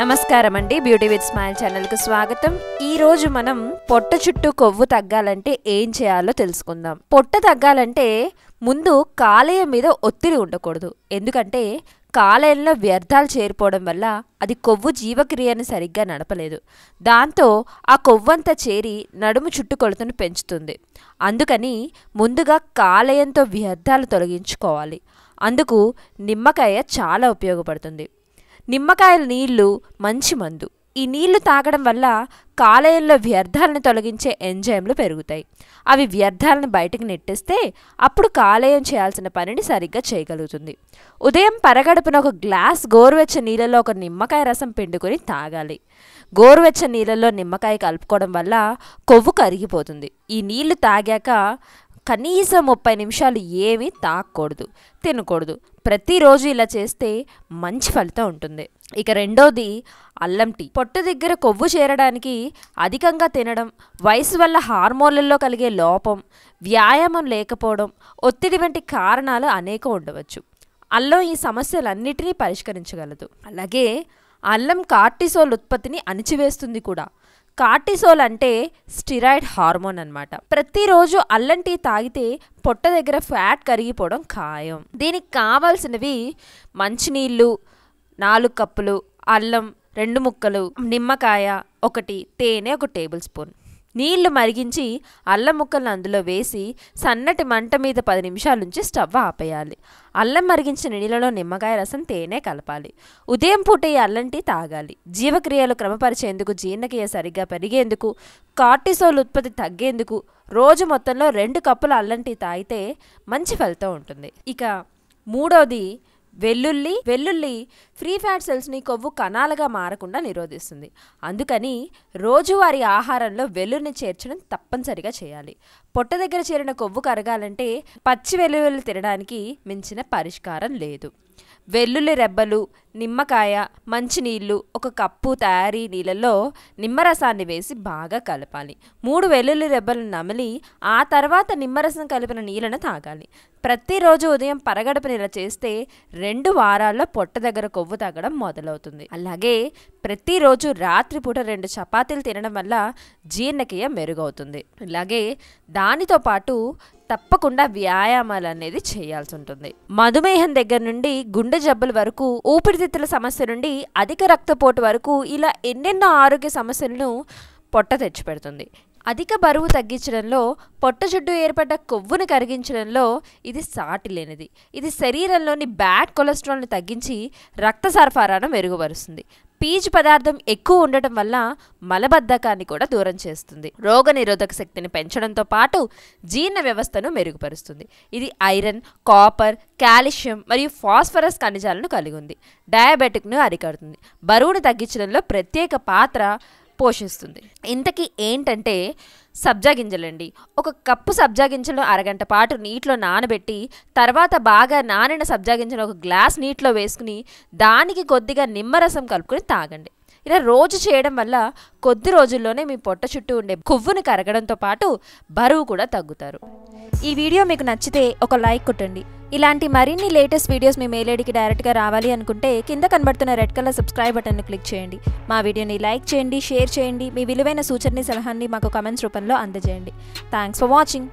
నమస్కారం అండి beauty with smile ఛానల్కి స్వాగతం ఈ రోజు మనం పొట్ట చుట్టూ కొవ్వు తగ్గాలంటే ఏం చేయాలో తెలుసుకుందాం పొట్ట తగ్గాలంటే ముందు కాలేయం మీద ఒత్తిడి ఉండకూడదు ఎందుకంటే కాలేయంలో వ్యర్థాలు చేరిపోవడం వల్ల అది కొవ్వు జీవక్రియను సరిగ్గా నడపలేదు దాంతో ఆ కొవ్వంతా చేరి నడుము చుట్టుకొలతను పెంచుతుంది అందుకని ముందుగా కాలేయంతో వ్యర్థాలు తొలగించుకోవాలి అందుకు నిమ్మకాయ చాలా ఉపయోగపడుతుంది నిమ్మకాయల నీళ్లు మంచి మందు ఈ నీళ్లు తాగడం వల్ల కాలేయంలో వ్యర్థాలను తొలగించే ఎంజైమ్లు పెరుగుతాయి అవి వ్యర్థాలను బయటకు నెట్టేస్తే అప్పుడు కాలేయం చేయాల్సిన పనిని సరిగ్గా చేయగలుగుతుంది ఉదయం పరగడుపున ఒక గ్లాస్ గోరువెచ్చ నీళ్ళలో ఒక నిమ్మకాయ రసం పిండుకొని తాగాలి గోరువెచ్చ నీళ్ళలో నిమ్మకాయ కలుపుకోవడం వల్ల కొవ్వు కరిగిపోతుంది ఈ నీళ్లు తాగాక కనీసం ముప్పై నిమిషాలు ఏమీ తాకూడదు తినకూడదు ప్రతిరోజు ఇలా చేస్తే మంచి ఫలితం ఉంటుంది ఇక రెండోది అల్లం టీ పొట్టు దగ్గర కొవ్వు చేరడానికి అధికంగా తినడం వయసు వల్ల హార్మోన్లలో కలిగే లోపం వ్యాయామం లేకపోవడం ఒత్తిడి వంటి కారణాలు అనేక ఉండవచ్చు అల్లం ఈ సమస్యలన్నిటినీ పరిష్కరించగలదు అలాగే అల్లం కార్టిసోల్ ఉత్పత్తిని అణిచివేస్తుంది కూడా కార్టిసోల్ అంటే స్టిరాయిడ్ హార్మోన్ అనమాట ప్రతిరోజు అల్లం టీ తాగితే పొట్ట దగ్గర ఫ్యాట్ కరిగిపోవడం ఖాయం దీనికి కావాల్సినవి మంచినీళ్ళు నాలుగు కప్పులు అల్లం రెండు ముక్కలు నిమ్మకాయ ఒకటి తేనె ఒక టేబుల్ స్పూన్ నీళ్లు మరిగించి అల్లం ముక్కలను అందులో వేసి సన్నటి మంట మీద పది నిమిషాలుంచి స్టవ్ ఆపేయాలి అల్లం మరిగించిన నీళ్ళలో నిమ్మకాయ రసం తేనె కలపాలి ఉదయం పూట ఈ అల్లం టీ తాగాలి జీవక్రియలు క్రమపరిచేందుకు జీర్ణక్రియ సరిగ్గా పెరిగేందుకు కార్టిసోల్ ఉత్పత్తి తగ్గేందుకు రోజు మొత్తంలో రెండు కప్పుల అల్లం టీ తాగితే మంచి ఫలితం ఉంటుంది ఇక మూడవది వెల్లుల్లి వెల్లుల్లి ఫ్రీ ఫ్యాట్ సెల్స్ని కొవ్వు కణాలుగా మారకుండా నిరోధిస్తుంది అందుకని రోజువారీ ఆహారంలో వెల్లుల్ని చేర్చడం తప్పనిసరిగా చేయాలి పొట్ట దగ్గర చేరిన కొవ్వు కరగాలంటే పచ్చి వెల్లుల్లి తినడానికి మించిన పరిష్కారం లేదు వెల్లుల్లి రెబ్బలు నిమ్మకాయ మంచినీళ్ళు ఒక కప్పు తయారీ నీళ్ళలో నిమ్మరసాన్ని వేసి బాగా కలపాలి మూడు వెల్లుల్లి రెబ్బలు నమిలి ఆ తర్వాత నిమ్మరసం కలిపిన నీళ్ళను తాగాలి ప్రతిరోజు ఉదయం పరగడపని ఇలా చేస్తే రెండు వారాల్లో పొట్ట దగ్గర కొవ్వు తగ్గడం మొదలవుతుంది అలాగే ప్రతిరోజు రాత్రిపూట రెండు చపాతీలు తినడం వల్ల జీర్ణక్రియ మెరుగవుతుంది అలాగే దానితో పాటు తప్పకుండా వ్యాయామాలు అనేది చేయాల్సి ఉంటుంది మధుమేహం దగ్గర నుండి గుండె జబ్బుల వరకు ఊపిరితిత్తుల సమస్య నుండి అధిక రక్తపోటు వరకు ఇలా ఎన్నెన్నో ఆరోగ్య సమస్యలను పొట్ట తెచ్చిపెడుతుంది అధిక బరువు తగ్గించడంలో పొట్ట చుట్టూ ఏర్పడ్డ కొవ్వును కరిగించడంలో ఇది సాటి లేనిది ఇది శరీరంలోని బ్యాడ్ కొలెస్ట్రాల్ని తగ్గించి రక్త సరఫరాను మెరుగుపరుస్తుంది పీచు పదార్థం ఎక్కువ ఉండటం వల్ల మలబద్ధకాన్ని కూడా దూరం చేస్తుంది రోగనిరోధక శక్తిని పెంచడంతో పాటు జీర్ణ వ్యవస్థను మెరుగుపరుస్తుంది ఇది ఐరన్ కాపర్ కాల్షియం మరియు ఫాస్ఫరస్ ఖనిజాలను కలిగి ఉంది డయాబెటిక్ను అరికడుతుంది బరువును తగ్గించడంలో ప్రత్యేక పాత్ర పోషిస్తుంది ఇంతకీ ఏంటంటే సబ్జా గింజలండి ఒక కప్పు సబ్జా గింజలను అరగంట పాటు నీటిలో నానబెట్టి తర్వాత బాగా నానిన సబ్జా గింజలు ఒక గ్లాస్ నీటిలో వేసుకుని దానికి కొద్దిగా నిమ్మరసం కలుపుకొని తాగండి ఇలా రోజు చేయడం వల్ల కొద్ది రోజుల్లోనే మీ పొట్ట చుట్టూ ఉండే కొవ్వును కరగడంతో పాటు బరువు కూడా తగ్గుతారు ఈ వీడియో మీకు నచ్చితే ఒక లైక్ కొట్టండి ఇలాంటి మరిన్ని లేటెస్ట్ వీడియోస్ మీ మెయిల్ ఐడికి డైరెక్ట్గా రావాలి అనుకుంటే కింద కనబడుతున్న రెడ్ కలర్ సబ్స్క్రైబ్ బటన్ను క్లిక్ చేయండి మా వీడియోని లైక్ చేయండి షేర్ చేయండి మీ విలువైన సూచనని సలహాన్ని మాకు కమెంట్స్ రూపంలో అందజేయండి థ్యాంక్స్ ఫర్ వాచింగ్